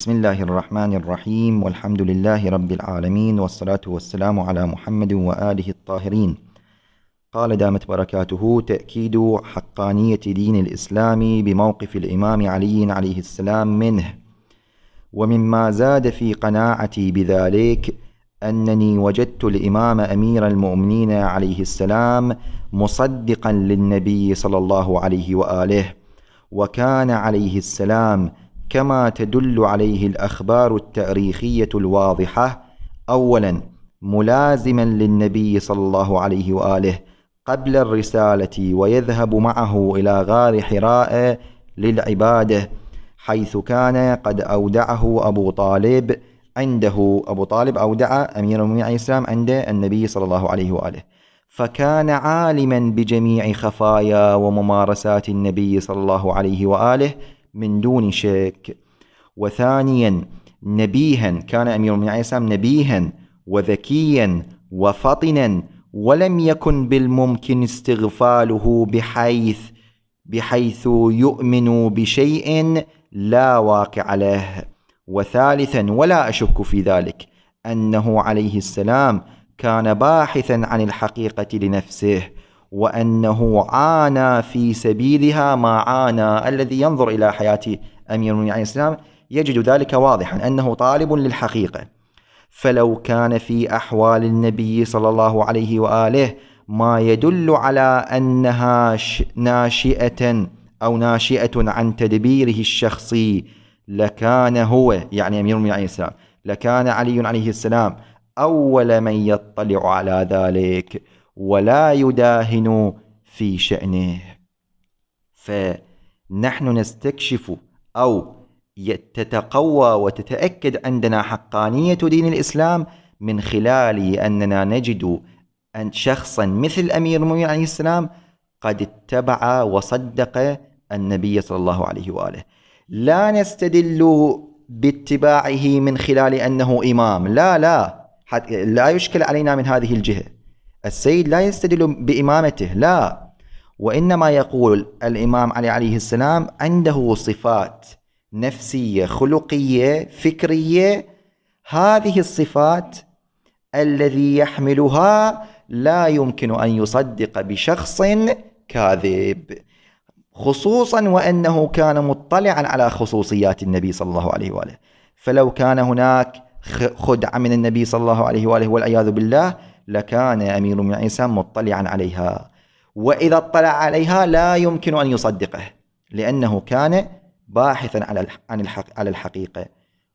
بسم الله الرحمن الرحيم والحمد لله رب العالمين والصلاة والسلام على محمد وآله الطاهرين قال دامت بركاته تأكيد حقانية دين الإسلام بموقف الإمام علي عليه السلام منه ومما زاد في قناعتي بذلك أنني وجدت الإمام أمير المؤمنين عليه السلام مصدقا للنبي صلى الله عليه وآله وكان عليه السلام كما تدل عليه الأخبار التاريخية الواضحة أولا ملازما للنبي صلى الله عليه وآله قبل الرسالة ويذهب معه إلى غار حراء للعبادة حيث كان قد أودعه أبو طالب عنده أبو طالب أودع أمير المؤمنين عليه السلام عند النبي صلى الله عليه وآله فكان عالما بجميع خفايا وممارسات النبي صلى الله عليه وآله من دون شك وثانيا نبيها كان أمير المؤمنين عليه السلام نبيها وذكيا وفطنا ولم يكن بالممكن استغفاله بحيث بحيث يؤمن بشيء لا واقع له وثالثا ولا أشك في ذلك أنه عليه السلام كان باحثا عن الحقيقة لنفسه وأنه عانى في سبيلها ما عانى الذي ينظر إلى حياة أمير المؤمنين عليه السلام يجد ذلك واضحا أنه طالب للحقيقة فلو كان في أحوال النبي صلى الله عليه وآله ما يدل على أنها ناشئة أو ناشئة عن تدبيره الشخصي لكان هو يعني أمير المؤمنين عليه السلام لكان علي عليه السلام أول من يطلع على ذلك ولا يداهن في شأنه فنحن نستكشف أو تتقوى وتتأكد عندنا حقانية دين الإسلام من خلال أننا نجد أن شخصا مثل أمير المؤمنين عليه السلام قد اتبع وصدق النبي صلى الله عليه وآله لا نستدل باتباعه من خلال أنه إمام لا لا لا يشكل علينا من هذه الجهة السيد لا يستدل بإمامته لا وإنما يقول الإمام علي عليه السلام عنده صفات نفسية خلقية فكرية هذه الصفات الذي يحملها لا يمكن أن يصدق بشخص كاذب خصوصا وأنه كان مطلعا على خصوصيات النبي صلى الله عليه وآله فلو كان هناك خدعة من النبي صلى الله عليه وآله والعياذ بالله لكان أمير من الإنسان مطلعا عليها وإذا اطلع عليها لا يمكن أن يصدقه لأنه كان باحثا على عن على الحقيقة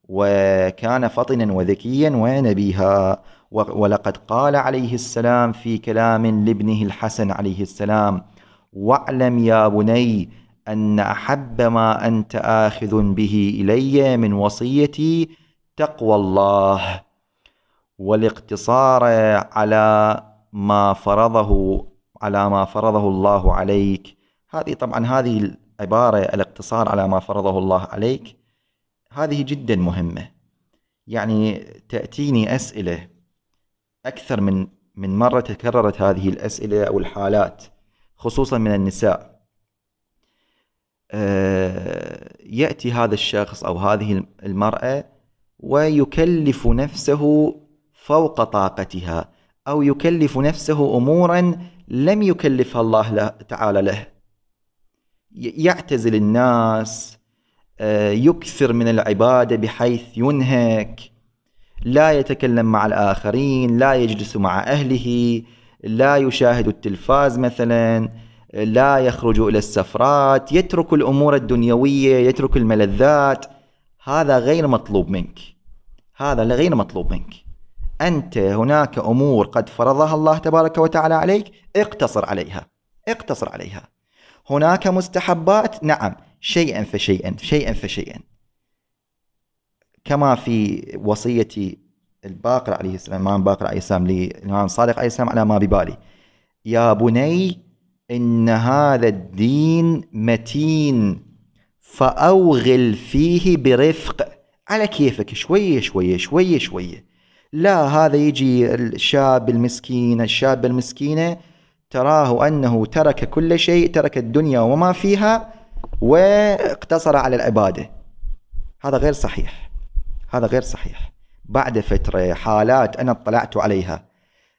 وكان فطنا وذكيا ونبيها ولقد قال عليه السلام في كلام لابنه الحسن عليه السلام واعلم يا بني أن أحب ما أنت آخذ به إلي من وصيتي تقوى الله والاقتصار على ما فرضه على ما فرضه الله عليك هذه طبعا هذه العبارة الاقتصار على ما فرضه الله عليك هذه جدا مهمة يعني تأتيني أسئلة أكثر من من مرة تكررت هذه الأسئلة أو الحالات خصوصا من النساء آه، يأتي هذا الشخص أو هذه المرأة ويكلف نفسه فوق طاقتها أو يكلف نفسه أمورا لم يكلفها الله تعالى له يعتزل الناس آه، يكثر من العبادة بحيث ينهك لا يتكلم مع الآخرين لا يجلس مع أهله لا يشاهد التلفاز مثلا لا يخرج إلى السفرات يترك الأمور الدنيوية يترك الملذات هذا غير مطلوب منك هذا غير مطلوب منك أنت هناك أمور قد فرضها الله تبارك وتعالى عليك اقتصر عليها اقتصر عليها هناك مستحبات نعم شيئا فشيئا شيئا فشيئا كما في وصية الباقر عليه السلام الإمام باقر عليه السلام للإمام صادق عليه السلام على ما ببالي يا بني إن هذا الدين متين فأوغل فيه برفق على كيفك شوية شوية شوية شوية لا هذا يجي الشاب المسكين الشابة المسكينة تراه أنه ترك كل شيء ترك الدنيا وما فيها واقتصر على العبادة هذا غير صحيح هذا غير صحيح بعد فترة حالات أنا اطلعت عليها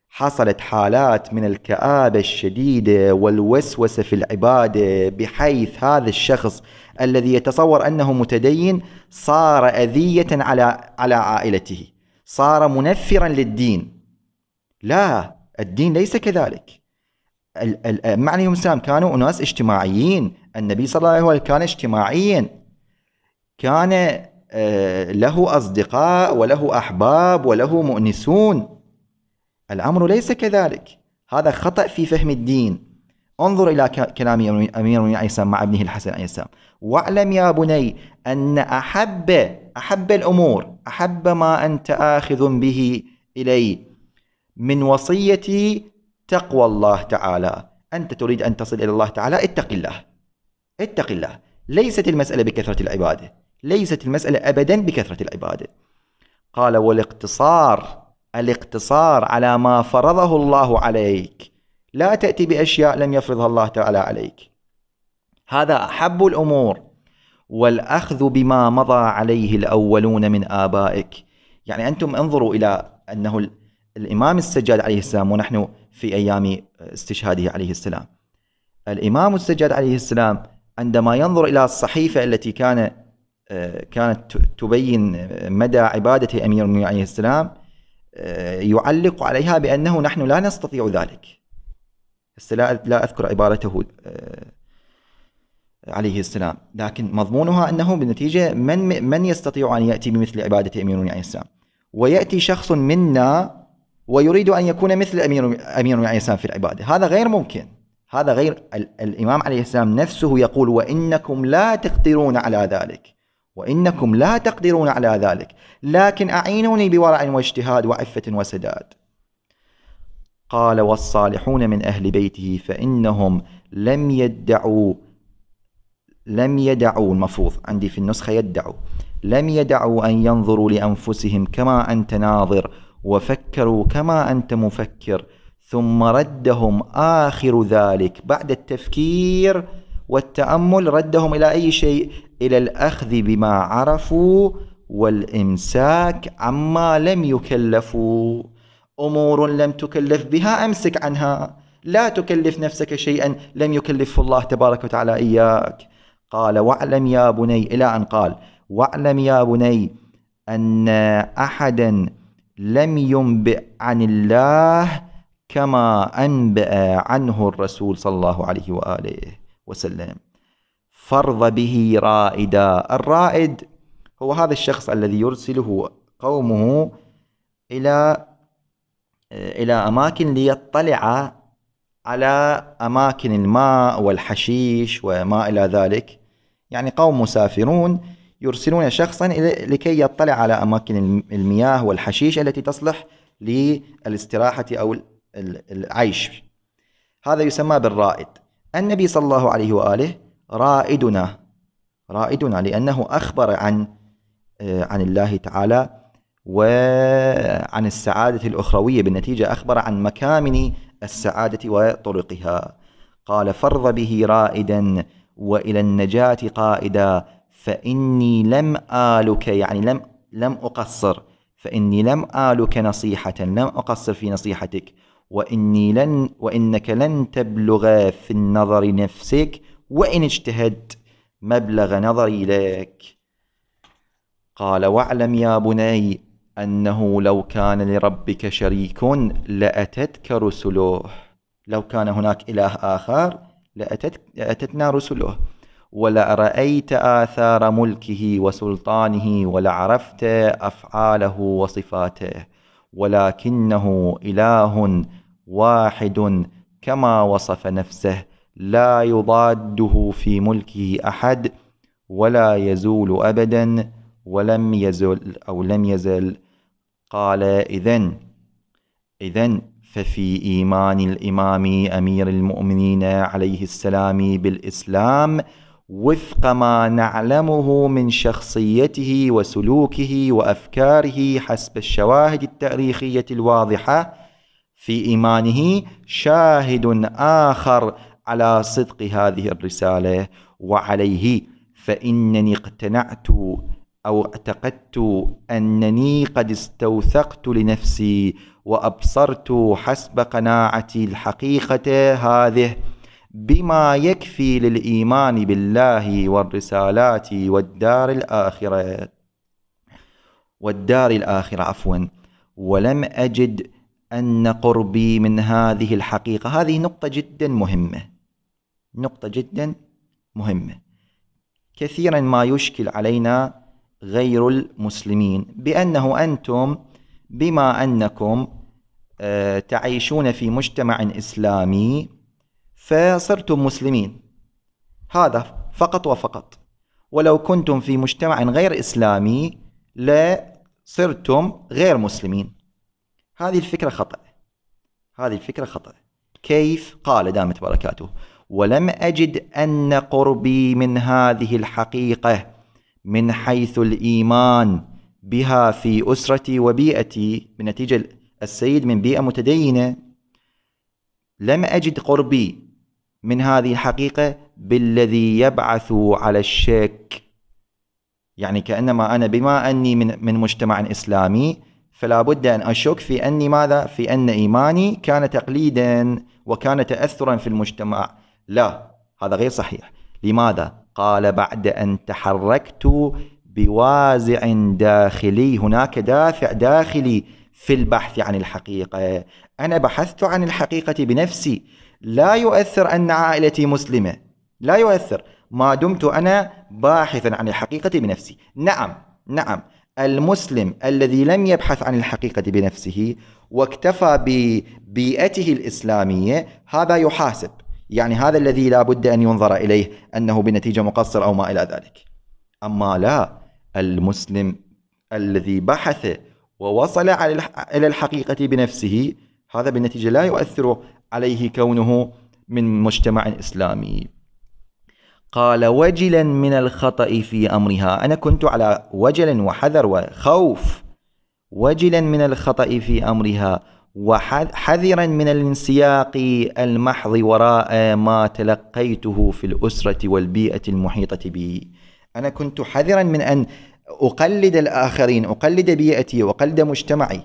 حصلت حالات من الكآبة الشديدة والوسوسة في العبادة بحيث هذا الشخص الذي يتصور أنه متدين صار أذية على على عائلته صار منفرا للدين لا الدين ليس كذلك معني سام كانوا أناس اجتماعيين النبي صلى الله عليه وسلم كان اجتماعيا كان آه، له أصدقاء وله أحباب وله مؤنسون الأمر ليس كذلك هذا خطأ في فهم الدين انظر إلى كلام أمير المؤمنين عليه السلام مع ابنه الحسن عليه السلام واعلم يا بني أن أحب أحب الأمور أحب ما أنت آخذ به إلي من وصيتي تقوى الله تعالى أنت تريد أن تصل إلى الله تعالى اتق الله اتق الله ليست المسألة بكثرة العبادة ليست المسألة أبدا بكثرة العبادة قال والاقتصار الاقتصار على ما فرضه الله عليك لا تأتي بأشياء لم يفرضها الله تعالى عليك هذا أحب الأمور والاخذ بما مضى عليه الاولون من ابائك يعني انتم انظروا الى انه الامام السجاد عليه السلام ونحن في ايام استشهاده عليه السلام الامام السجاد عليه السلام عندما ينظر الى الصحيفه التي كان آه، كانت تبين مدى عباده امير المؤمنين عليه السلام آه، يعلق عليها بانه نحن لا نستطيع ذلك. لا اذكر عبارته آه، عليه السلام لكن مضمونها أنه بالنتيجة من, من يستطيع أن يأتي بمثل عبادة أمير عليه السلام ويأتي شخص منا ويريد أن يكون مثل أمير, أمير عليه السلام في العبادة هذا غير ممكن هذا غير الإمام عليه السلام نفسه يقول وإنكم لا تقدرون على ذلك وإنكم لا تقدرون على ذلك لكن أعينوني بورع واجتهاد وعفة وسداد قال والصالحون من أهل بيته فإنهم لم يدعوا لم يدعوا المفروض عندي في النسخة يدعوا لم يدعوا أن ينظروا لأنفسهم كما أنت ناظر وفكروا كما أنت مفكر ثم ردهم آخر ذلك بعد التفكير والتأمل ردهم إلى أي شيء إلى الأخذ بما عرفوا والإمساك عما لم يكلفوا أمور لم تكلف بها أمسك عنها لا تكلف نفسك شيئا لم يكلفه الله تبارك وتعالى إياك قال واعلم يا بني إلى أن قال واعلم يا بني أن أحدا لم ينبئ عن الله كما أنبأ عنه الرسول صلى الله عليه وآله وسلم فرض به رائدا الرائد هو هذا الشخص الذي يرسله قومه إلى إلى أماكن ليطلع على أماكن الماء والحشيش وما إلى ذلك يعني قوم مسافرون يرسلون شخصا لكي يطلع على أماكن المياه والحشيش التي تصلح للاستراحة أو العيش هذا يسمى بالرائد النبي صلى الله عليه وآله رائدنا رائدنا لأنه أخبر عن آه، عن الله تعالى وعن السعادة الأخروية بالنتيجة أخبر عن مكامن السعادة وطرقها قال فرض به رائدا وإلى النجاة قائدا فإني لم آلك يعني لم لم أقصر فإني لم آلك نصيحة لم أقصر في نصيحتك وإني لن وإنك لن تبلغ في النظر نفسك وإن اجتهدت مبلغ نظري لك قال واعلم يا بني أنه لو كان لربك شريك لأتتك رسله لو كان هناك إله آخر لأتتنا رسله ولأرأيت آثار ملكه وسلطانه ولعرفت أفعاله وصفاته ولكنه إله واحد كما وصف نفسه لا يضاده في ملكه أحد ولا يزول أبدا ولم يزل أو لم يزل قال إذا إذا ففي إيمان الإمام أمير المؤمنين عليه السلام بالإسلام وفق ما نعلمه من شخصيته وسلوكه وأفكاره حسب الشواهد التاريخية الواضحة في إيمانه شاهد آخر على صدق هذه الرسالة وعليه فإنني اقتنعت أو اعتقدت أنني قد استوثقت لنفسي وأبصرت حسب قناعتي الحقيقة هذه بما يكفي للإيمان بالله والرسالات والدار الآخرة والدار الآخرة عفوا ولم أجد أن قربي من هذه الحقيقة هذه نقطة جدا مهمة نقطة جدا مهمة كثيرا ما يشكل علينا غير المسلمين بأنه أنتم بما أنكم آه، تعيشون في مجتمع إسلامي فصرتم مسلمين هذا فقط وفقط ولو كنتم في مجتمع غير إسلامي لا صرتم غير مسلمين هذه الفكرة خطأ هذه الفكرة خطأ كيف قال دامت بركاته ولم أجد أن قربي من هذه الحقيقة من حيث الإيمان بها في أسرتي وبيئتي بنتيجة السيد من بيئة متدينة لم أجد قربي من هذه الحقيقة بالذي يبعث على الشك يعني كأنما أنا بما أني من, من مجتمع إسلامي فلا بد أن أشك في أني ماذا؟ في أن إيماني كان تقليدا وكان تأثرا في المجتمع لا هذا غير صحيح لماذا؟ قال بعد أن تحركت بوازع داخلي هناك دافع داخلي في البحث عن الحقيقة أنا بحثت عن الحقيقة بنفسي لا يؤثر أن عائلتي مسلمة لا يؤثر ما دمت أنا باحثا عن الحقيقة بنفسي نعم نعم المسلم الذي لم يبحث عن الحقيقة بنفسه واكتفى ببيئته الإسلامية هذا يحاسب يعني هذا الذي لا بد أن ينظر إليه أنه بنتيجة مقصر أو ما إلى ذلك أما لا المسلم الذي بحث ووصل إلى الحقيقة بنفسه هذا بالنتيجة لا يؤثر عليه كونه من مجتمع إسلامي قال وجلا من الخطأ في أمرها أنا كنت على وجل وحذر وخوف وجلا من الخطأ في أمرها وحذرا من الانسياق المحض وراء ما تلقيته في الأسرة والبيئة المحيطة بي أنا كنت حذرا من أن أقلد الآخرين أقلد بيئتي أقلد مجتمعي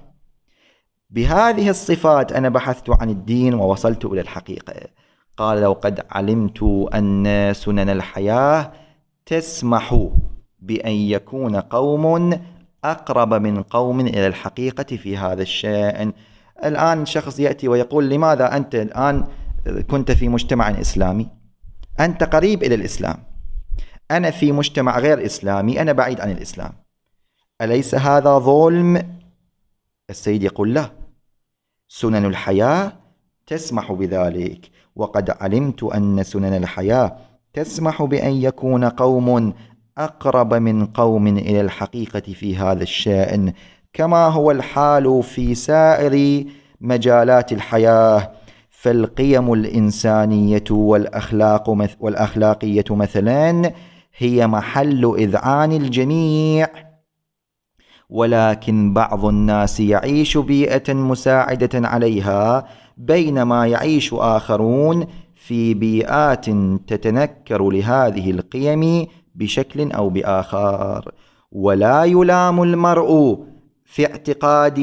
بهذه الصفات أنا بحثت عن الدين ووصلت إلى الحقيقة قال وقد علمت أن سنن الحياة تسمح بأن يكون قوم أقرب من قوم إلى الحقيقة في هذا الشأن الآن شخص يأتي ويقول لماذا أنت الآن كنت في مجتمع إسلامي أنت قريب إلى الإسلام أنا في مجتمع غير إسلامي أنا بعيد عن الإسلام أليس هذا ظلم؟ السيد يقول لا. سنن الحياة تسمح بذلك وقد علمت أن سنن الحياة تسمح بأن يكون قوم أقرب من قوم إلى الحقيقة في هذا الشأن كما هو الحال في سائر مجالات الحياه فالقيم الإنسانية والأخلاق مث والأخلاقية مثلا هي محل إذعان الجميع ولكن بعض الناس يعيش بيئة مساعدة عليها بينما يعيش آخرون في بيئات تتنكر لهذه القيم بشكل أو بآخر ولا يلام المرء في اعتقاد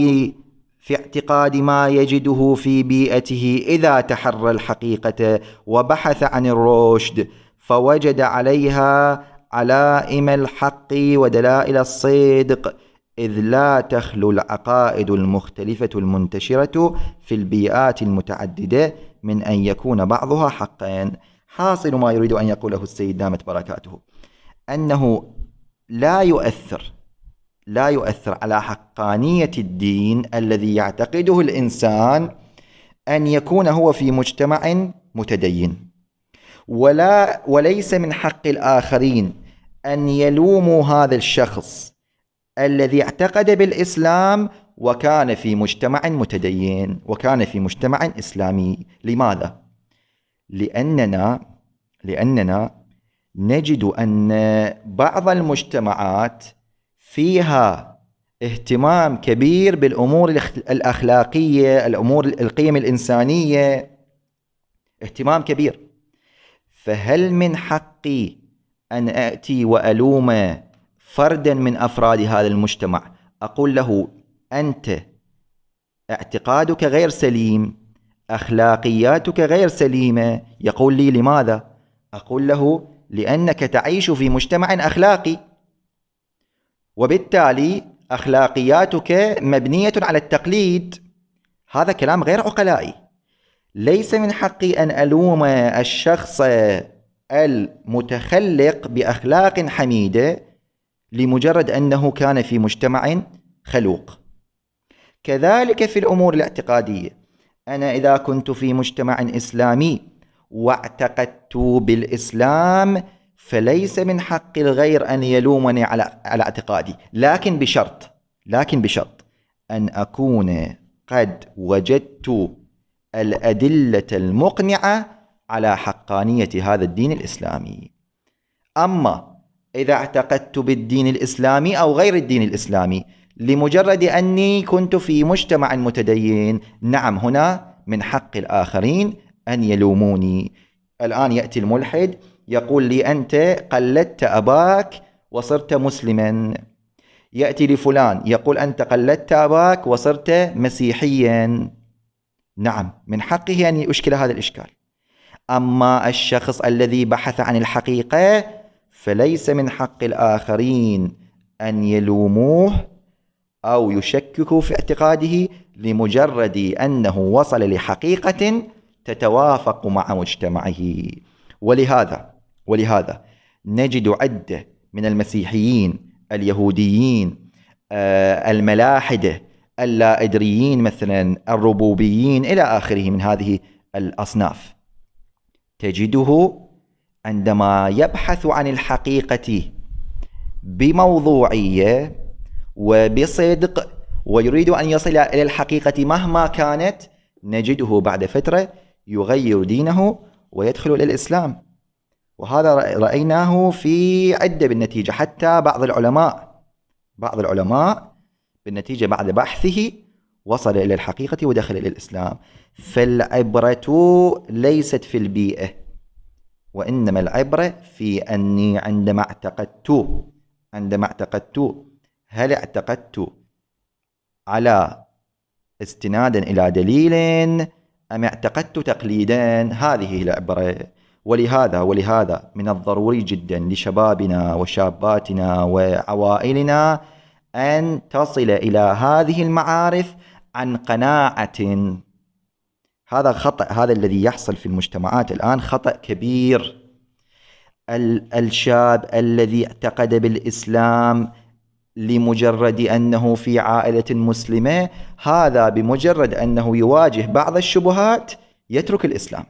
في اعتقاد ما يجده في بيئته إذا تحرى الحقيقة وبحث عن الرشد فوجد عليها علائم الحق ودلائل الصدق إذ لا تخلو العقائد المختلفة المنتشرة في البيئات المتعددة من أن يكون بعضها حقا حاصل ما يريد أن يقوله السيد دامت بركاته أنه لا يؤثر لا يؤثر على حقانية الدين الذي يعتقده الإنسان أن يكون هو في مجتمع متدين ولا وليس من حق الآخرين أن يلوموا هذا الشخص الذي اعتقد بالإسلام وكان في مجتمع متدين وكان في مجتمع إسلامي لماذا؟ لأننا لأننا نجد أن بعض المجتمعات فيها اهتمام كبير بالامور الاخلاقيه، الامور القيم الانسانيه اهتمام كبير. فهل من حقي ان اتي والوم فردا من افراد هذا المجتمع، اقول له انت اعتقادك غير سليم، اخلاقياتك غير سليمه، يقول لي لماذا؟ اقول له لانك تعيش في مجتمع اخلاقي. وبالتالي أخلاقياتك مبنية على التقليد هذا كلام غير عقلائي ليس من حقي أن ألوم الشخص المتخلق بأخلاق حميدة لمجرد أنه كان في مجتمع خلوق كذلك في الأمور الاعتقادية أنا إذا كنت في مجتمع إسلامي واعتقدت بالإسلام فليس من حق الغير أن يلومني على على اعتقادي لكن بشرط لكن بشرط أن أكون قد وجدت الأدلة المقنعة على حقانية هذا الدين الإسلامي أما إذا اعتقدت بالدين الإسلامي أو غير الدين الإسلامي لمجرد أني كنت في مجتمع متدين نعم هنا من حق الآخرين أن يلوموني الآن يأتي الملحد يقول لي أنت قلدت أباك وصرت مسلما يأتي لفلان يقول أنت قلدت أباك وصرت مسيحيا نعم من حقه أن يشكل هذا الإشكال أما الشخص الذي بحث عن الحقيقة فليس من حق الآخرين أن يلوموه أو يشككوا في اعتقاده لمجرد أنه وصل لحقيقة تتوافق مع مجتمعه ولهذا ولهذا نجد عدة من المسيحيين اليهوديين آه، الملاحدة اللا إدريين مثلا الربوبيين إلى آخره من هذه الأصناف تجده عندما يبحث عن الحقيقة بموضوعية وبصدق ويريد أن يصل إلى الحقيقة مهما كانت نجده بعد فترة يغير دينه ويدخل إلى الإسلام وهذا رأيناه في عدة بالنتيجة حتى بعض العلماء بعض العلماء بالنتيجة بعد بحثه وصل إلى الحقيقة ودخل إلى الإسلام فالعبرة ليست في البيئة وإنما العبرة في أني عندما اعتقدت عندما اعتقدت هل اعتقدت على استنادا إلى دليل أم اعتقدت تقليدا هذه العبرة ولهذا ولهذا من الضروري جدا لشبابنا وشاباتنا وعوائلنا أن تصل إلى هذه المعارف عن قناعة هذا خطأ هذا الذي يحصل في المجتمعات الآن خطأ كبير الشاب الذي اعتقد بالإسلام لمجرد أنه في عائلة مسلمة هذا بمجرد أنه يواجه بعض الشبهات يترك الإسلام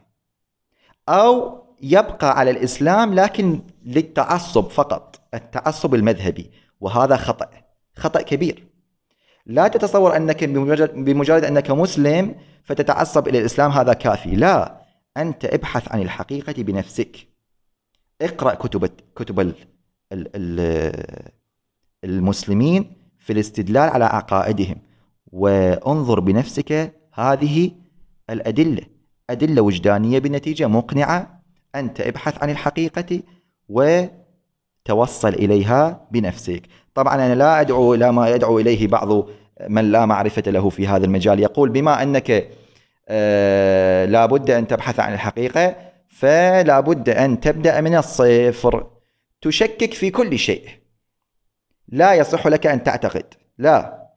أو يبقى على الإسلام لكن للتعصب فقط التعصب المذهبي وهذا خطأ خطأ كبير لا تتصور أنك بمجرد, بمجرد أنك مسلم فتتعصب إلى الإسلام هذا كافي لا أنت ابحث عن الحقيقة بنفسك اقرأ كتب كتب المسلمين في الاستدلال على عقائدهم وانظر بنفسك هذه الأدلة أدلة وجدانية بنتيجة مقنعة أنت ابحث عن الحقيقة وتوصل إليها بنفسك طبعا أنا لا أدعو إلى ما يدعو إليه بعض من لا معرفة له في هذا المجال يقول بما أنك آه، لا بد أن تبحث عن الحقيقة فلا بد أن تبدأ من الصفر تشكك في كل شيء لا يصح لك أن تعتقد لا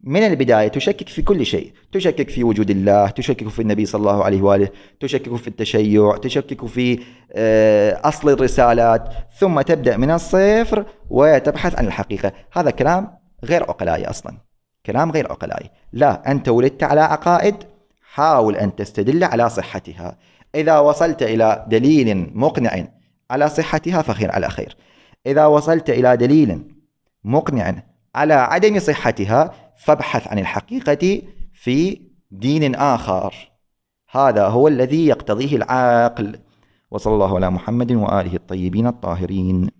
من البداية تشكك في كل شيء تشكك في وجود الله تشكك في النبي صلى الله عليه وآله تشكك في التشيع تشكك في آه، أصل الرسالات ثم تبدأ من الصفر وتبحث عن الحقيقة هذا كلام غير عقلائي أصلا كلام غير عقلائي لا أنت ولدت على عقائد حاول أن تستدل على صحتها إذا وصلت إلى دليل مقنع على صحتها فخير على خير إذا وصلت إلى دليل مقنع على عدم صحتها فابحث عن الحقيقة في دين آخر هذا هو الذي يقتضيه العاقل وصلى الله على محمد وآله الطيبين الطاهرين